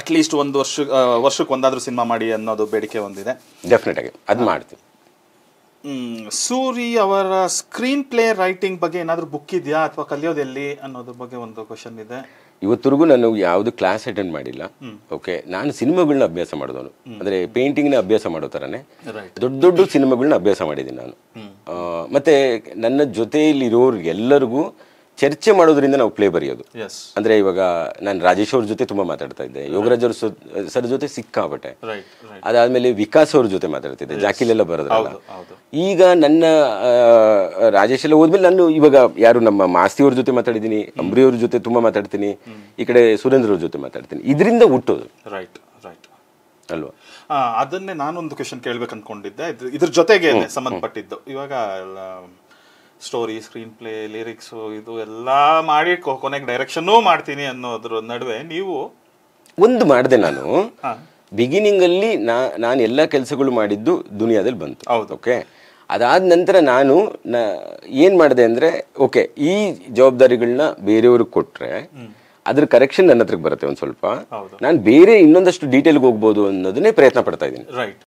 at least ಒಂದು ವರ್ಷ ವರ್ಷಕ್ಕೆ ಒಂದಾದ್ರೂ ಸಿನಿಮಾ ಮಾಡಿ ಅನ್ನೋದು ಬೇಡಿಕೆ ಒಂದಿದೆ ಡೆಫಿನೆಟ್ ಆಗಿ ಅದು ಮಾಡ್ತೀವಿ ಸೂರಿ ಅವರ ಸ್ಕ್ರೀನ್ ಪ್ಲೇ ರೈಟಿಂಗ್ ಬಗ್ಗೆ ಏನಾದರೂ ಬುಕ್ ಇದೆಯಾ ಅಥವಾ ಕಲಿಯೋದೆಲ್ಲಿ ಅನ್ನೋದ್ರ ಬಗ್ಗೆ ಒಂದು ಕ್ವಶನ್ ಇದೆ ಇವತ್ತರೆಗೂ ನಾನು ಯಾವುದು ಕ್ಲಾಸ್ ಅಟೆಂಡ್ ಮಾಡಿಲ್ಲ ಓಕೆ ನಾನು ಸಿನಿಮಾಗಳನ್ನ ಅಭ್ಯಾಸ ಮಾಡಿದವನು ಅಂದರೆ ಪೇಂಟಿಂಗ್ನ ಅಭ್ಯಾಸ ಮಾಡೋ ಥರನೇ ದೊಡ್ಡ ದೊಡ್ಡ ಸಿನಿಮಾಗಳನ್ನ ಅಭ್ಯಾಸ ಮಾಡಿದ್ದೀನಿ ನಾನು ಮತ್ತು ನನ್ನ ಜೊತೆಯಲ್ಲಿರೋರಿಗೆಲ್ಲರಿಗೂ ಎಲ್ಲರಿಗೂ ಚರ್ಚೆ ಮಾಡೋದ್ರಿಂದ ನಾವು ಪ್ಲೇ ಬರೆಯೋದು ಅಂದ್ರೆ ಇವಾಗ ನಾನು ರಾಜೇಶ್ ಅವ್ರ ಜೊತೆ ತುಂಬಾ ಮಾತಾಡ್ತಾ ಇದ್ದೆ ಯೋಗರಾಜ್ ಅವ್ರ ಸರ್ ಜೊತೆ ಸಿಕ್ಕಾಬಟ್ಟೆ ಅದಾದ್ಮೇಲೆ ವಿಕಾಸ್ ಅವ್ರ ಜೊತೆ ಮಾತಾಡ್ತಿದ್ದೆ ಜಾಕಿಲ್ ಎಲ್ಲ ಬರೋದ್ರಲ್ಲ ಈಗ ನನ್ನ ರಾಜೇಶ್ ಎಲ್ಲ ಹೋದ್ಮೇಲೆ ನಾನು ಇವಾಗ ಯಾರು ನಮ್ಮ ಮಾಸ್ತಿ ಅವ್ರ ಜೊತೆ ಮಾತಾಡಿದ್ದೀನಿ ಅಂಬ್ರಿ ಅವ್ರ ಜೊತೆ ತುಂಬಾ ಮಾತಾಡ್ತೀನಿ ಈ ಕಡೆ ಸುರೇಂದ್ರ ಅವ್ರ ಜೊತೆ ಮಾತಾಡ್ತೀನಿ ಇದರಿಂದ ಹುಟ್ಟೋದು ರೈಟ್ ರೈಟ್ ಅಲ್ವಾ ಅದನ್ನೇ ನಾನೊಂದು ಕ್ವಶನ್ ಕೇಳ್ಬೇಕು ಅನ್ಕೊಂಡಿದ್ದೆ ಇದ್ರ ಜೊತೆಗೆ ಸಂಬಂಧಪಟ್ಟಿದ್ದು ಇವಾಗ ಸ್ಟೋರಿ ಸ್ಕ್ರೀನ್ ಪ್ಲೇ ಲಿರಿಕ್ಸು ಇದು ಎಲ್ಲ ಮಾಡಿ ಕೊನೆಗೆ ಡೈರೆಕ್ಷನ್ನೂ ಮಾಡ್ತೀನಿ ಅನ್ನೋದ್ರ ನಡುವೆ ನೀವು ಒಂದು ಮಾಡಿದೆ ನಾನು ಬಿಗಿನಿಂಗಲ್ಲಿ ನಾ ನಾನು ಎಲ್ಲ ಕೆಲಸಗಳು ಮಾಡಿದ್ದು ದುನಿಯಾದಲ್ಲಿ ಬಂತು ಹೌದು ಓಕೆ ಅದಾದ ನಂತರ ನಾನು ಏನು ಮಾಡಿದೆ ಅಂದ್ರೆ ಓಕೆ ಈ ಜವಾಬ್ದಾರಿಗಳನ್ನ ಬೇರೆಯವ್ರಿಗೆ ಕೊಟ್ರೆ ಅದ್ರ ಕರೆಕ್ಷನ್ ನನ್ನ ಹತ್ರಕ್ಕೆ ಬರುತ್ತೆ ಒಂದು ಸ್ವಲ್ಪ ನಾನು ಬೇರೆ ಇನ್ನೊಂದಷ್ಟು ಡೀಟೇಲ್ಗೆ ಹೋಗ್ಬೋದು ಅನ್ನೋದನ್ನೇ ಪ್ರಯತ್ನ ಪಡ್ತಾ ಇದ್ದೀನಿ ರೈಟ್